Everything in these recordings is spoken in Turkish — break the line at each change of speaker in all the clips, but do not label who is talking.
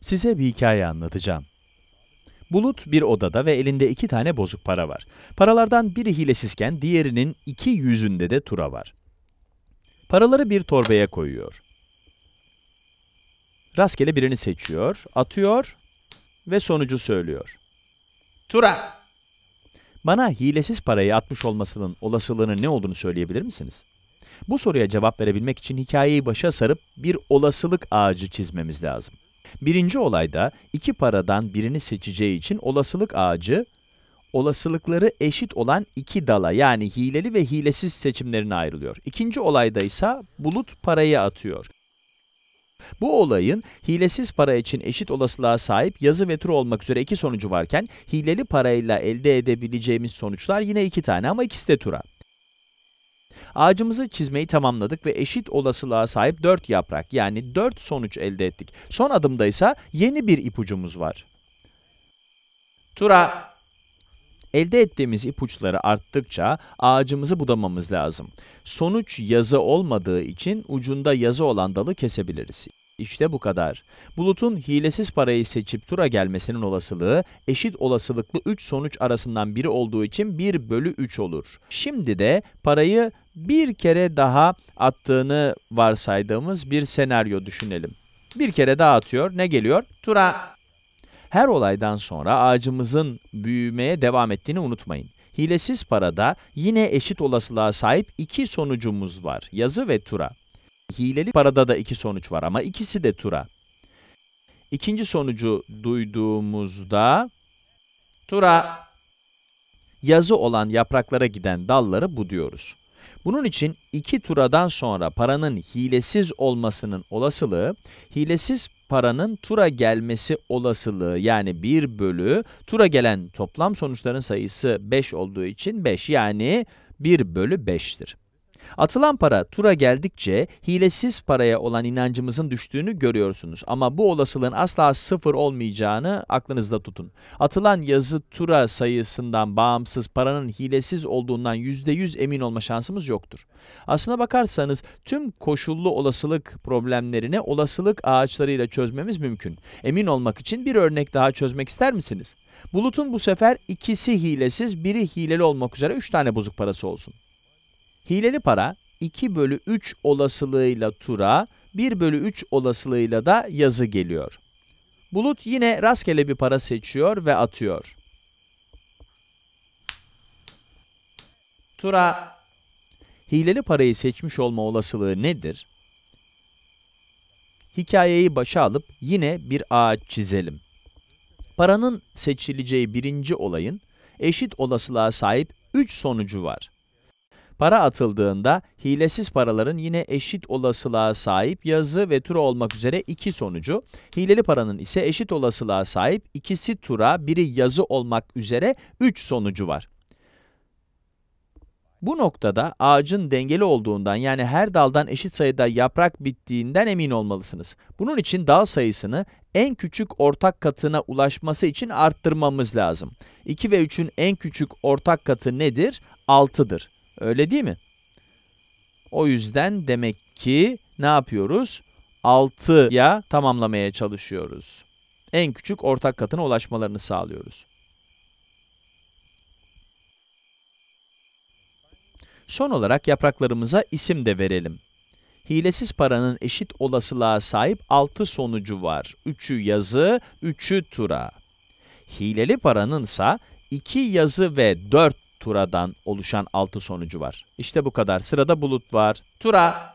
Size bir hikaye anlatacağım. Bulut bir odada ve elinde iki tane bozuk para var. Paralardan biri hilesizken diğerinin iki yüzünde de tura var. Paraları bir torbaya koyuyor. Rastgele birini seçiyor, atıyor ve sonucu söylüyor. Tura! Bana hilesiz parayı atmış olmasının olasılığının ne olduğunu söyleyebilir misiniz? Bu soruya cevap verebilmek için hikayeyi başa sarıp bir olasılık ağacı çizmemiz lazım. Birinci olayda iki paradan birini seçeceği için olasılık ağacı, olasılıkları eşit olan iki dala yani hileli ve hilesiz seçimlerine ayrılıyor. İkinci olayda ise bulut parayı atıyor. Bu olayın hilesiz para için eşit olasılığa sahip yazı ve tur olmak üzere iki sonucu varken hileli parayla elde edebileceğimiz sonuçlar yine iki tane ama ikisi de tura. Ağacımızı çizmeyi tamamladık ve eşit olasılığa sahip 4 yaprak yani 4 sonuç elde ettik. Son adımda ise yeni bir ipucumuz var. Tura! Elde ettiğimiz ipuçları arttıkça ağacımızı budamamız lazım. Sonuç yazı olmadığı için ucunda yazı olan dalı kesebiliriz. İşte bu kadar. Bulut'un hilesiz parayı seçip tura gelmesinin olasılığı eşit olasılıklı 3 sonuç arasından biri olduğu için 1 bölü 3 olur. Şimdi de parayı bir kere daha attığını varsaydığımız bir senaryo düşünelim. Bir kere daha atıyor. Ne geliyor? Tura. Her olaydan sonra ağacımızın büyümeye devam ettiğini unutmayın. Hilesiz parada yine eşit olasılığa sahip iki sonucumuz var. Yazı ve tura. Hileli parada da iki sonuç var ama ikisi de tura. İkinci sonucu duyduğumuzda tura yazı olan yapraklara giden dalları bu diyoruz. Bunun için iki turadan sonra paranın hilesiz olmasının olasılığı, hilesiz paranın tura gelmesi olasılığı yani 1 bölü tura gelen toplam sonuçların sayısı 5 olduğu için 5 yani 1 bölü 5'tir. Atılan para tura geldikçe hilesiz paraya olan inancımızın düştüğünü görüyorsunuz. Ama bu olasılığın asla sıfır olmayacağını aklınızda tutun. Atılan yazı tura sayısından bağımsız paranın hilesiz olduğundan %100 emin olma şansımız yoktur. Aslına bakarsanız tüm koşullu olasılık problemlerini olasılık ağaçlarıyla çözmemiz mümkün. Emin olmak için bir örnek daha çözmek ister misiniz? Bulut'un bu sefer ikisi hilesiz, biri hileli olmak üzere 3 tane bozuk parası olsun. Hileli para 2 bölü 3 olasılığıyla tura, 1 bölü 3 olasılığıyla da yazı geliyor. Bulut yine rastgele bir para seçiyor ve atıyor. Tura. Hileli parayı seçmiş olma olasılığı nedir? Hikayeyi başa alıp yine bir ağaç çizelim. Paranın seçileceği birinci olayın eşit olasılığa sahip 3 sonucu var. Para atıldığında hilesiz paraların yine eşit olasılığa sahip yazı ve tura olmak üzere iki sonucu, hileli paranın ise eşit olasılığa sahip ikisi tura, biri yazı olmak üzere üç sonucu var. Bu noktada ağacın dengeli olduğundan yani her daldan eşit sayıda yaprak bittiğinden emin olmalısınız. Bunun için dal sayısını en küçük ortak katına ulaşması için arttırmamız lazım. 2 ve 3'ün en küçük ortak katı nedir? 6'dır. Öyle değil mi? O yüzden demek ki ne yapıyoruz? 6'ya tamamlamaya çalışıyoruz. En küçük ortak katına ulaşmalarını sağlıyoruz. Son olarak yapraklarımıza isim de verelim. Hilesiz paranın eşit olasılığa sahip 6 sonucu var. 3'ü yazı, 3'ü tura. Hileli paranınsa ise 2 yazı ve 4 turadan oluşan altı sonucu var. İşte bu kadar. Sırada bulut var. Tura.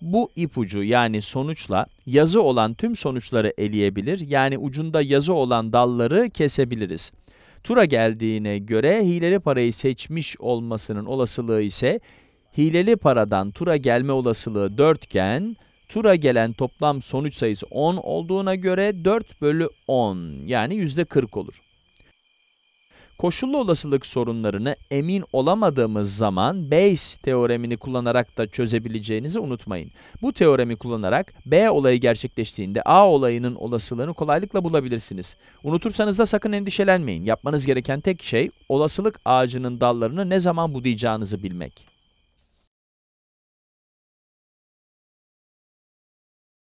Bu ipucu yani sonuçla yazı olan tüm sonuçları eleyebilir. Yani ucunda yazı olan dalları kesebiliriz. Tura geldiğine göre hileli parayı seçmiş olmasının olasılığı ise hileli paradan tura gelme olasılığı 4 iken tura gelen toplam sonuç sayısı 10 olduğuna göre 4 bölü 10 yani %40 olur. Koşullu olasılık sorunlarını emin olamadığımız zaman Bayes teoremini kullanarak da çözebileceğinizi unutmayın. Bu teoremi kullanarak B olayı gerçekleştiğinde A olayının olasılığını kolaylıkla bulabilirsiniz. Unutursanız da sakın endişelenmeyin. Yapmanız gereken tek şey olasılık ağacının dallarını ne zaman budayacağınızı bilmek.